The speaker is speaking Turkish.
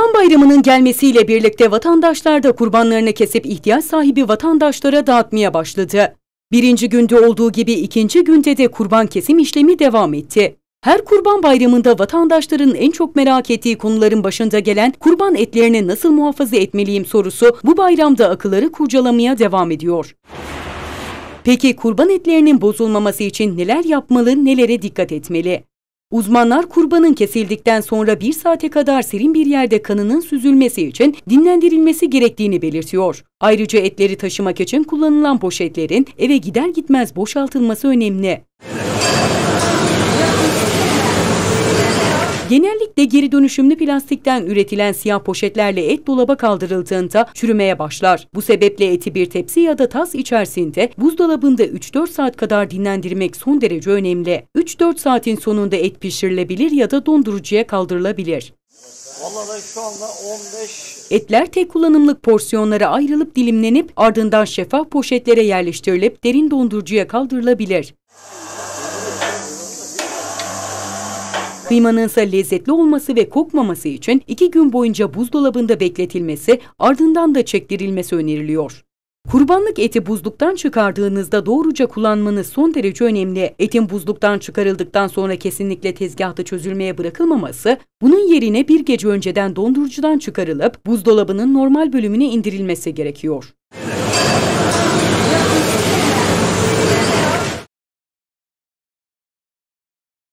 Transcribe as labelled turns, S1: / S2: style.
S1: Kurban Bayramı'nın gelmesiyle birlikte vatandaşlar da kurbanlarını kesip ihtiyaç sahibi vatandaşlara dağıtmaya başladı. Birinci günde olduğu gibi ikinci günde de kurban kesim işlemi devam etti. Her kurban bayramında vatandaşların en çok merak ettiği konuların başında gelen kurban etlerini nasıl muhafaza etmeliyim sorusu bu bayramda akılları kurcalamaya devam ediyor. Peki kurban etlerinin bozulmaması için neler yapmalı, nelere dikkat etmeli? Uzmanlar kurbanın kesildikten sonra bir saate kadar serin bir yerde kanının süzülmesi için dinlendirilmesi gerektiğini belirtiyor. Ayrıca etleri taşımak için kullanılan poşetlerin eve gider gitmez boşaltılması önemli. Genellikle geri dönüşümlü plastikten üretilen siyah poşetlerle et dolaba kaldırıldığında çürümeye başlar. Bu sebeple eti bir tepsi ya da tas içerisinde buzdolabında 3-4 saat kadar dinlendirmek son derece önemli. 3-4 saatin sonunda et pişirilebilir ya da dondurucuya kaldırılabilir.
S2: Vallahi şu anda 15
S1: Etler tek kullanımlık porsiyonlara ayrılıp dilimlenip ardından şeffaf poşetlere yerleştirilip derin dondurucuya kaldırılabilir. Kıymanın ise lezzetli olması ve kokmaması için iki gün boyunca buzdolabında bekletilmesi ardından da çektirilmesi öneriliyor. Kurbanlık eti buzluktan çıkardığınızda doğruca kullanmanız son derece önemli. Etin buzluktan çıkarıldıktan sonra kesinlikle tezgahta çözülmeye bırakılmaması, bunun yerine bir gece önceden dondurucudan çıkarılıp buzdolabının normal bölümüne indirilmesi gerekiyor.